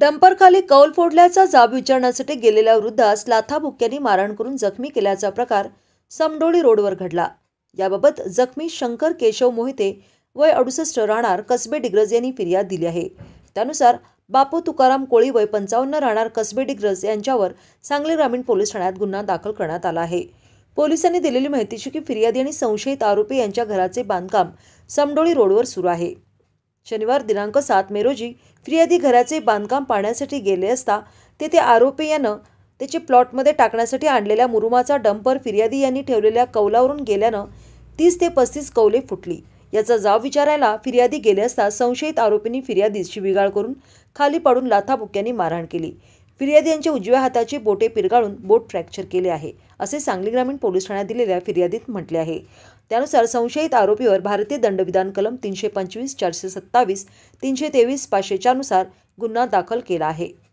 डंपरखाली कौल फोडल्याचा जाब विचारण्यासाठी गेलेल्या वृद्धास लाथाबुक्क्यांनी मारण करून जखमी केल्याचा प्रकार समडोळी रोडवर घडला याबाबत जखमी शंकर केशव मोहिते वय अडुसष्ट राहणार कसबे डिग्रज यांनी फिर्याद दिली आहे त्यानुसार बापू तुकाराम कोळी वय पंचावन्न राहणार कसबे डिग्रज यांच्यावर सांगली ग्रामीण पोलीस ठाण्यात गुन्हा दाखल करण्यात आला आहे पोलिसांनी दिलेली माहितीची की फिर्यादी आणि संशयित आरोपी यांच्या घराचे बांधकाम समडोळी रोडवर सुरू आहे शनिवार दिनांक सात मे रोजी फिर्यादी घराचे बांधकाम पाहण्यासाठी गेले असता तेथे आरोपी यानं त्याचे प्लॉटमध्ये टाकण्यासाठी आणलेल्या मुरुमाचा डंपर फिर्यादी यांनी ठेवलेल्या कौलावरून गेल्यानं तीस ते पस्तीस कौले फुटली याचा जाव विचारायला फिर्यादी गेले असता संशयित आरोपींनी फिर्यादीत शिबिगाळ करून खाली पाडून लाथाबुक्यांनी मारहाण केली फिर्याद यांच्या उजव्या हाताची बोटे पिरगाळून बोट फ्रॅक्चर केले आहे असे सांगली ग्रामीण पोलीस ठाण्यात दिलेल्या फिर्यादीत म्हटले आहे त्यानुसार संशयित आरोपीवर भारतीय दंडविधान कलम तीनशे पंचवीस चारशे सत्तावीस तीनशे तेवीस पाचशे चारनुसार गुन्हा दाखल केला आहे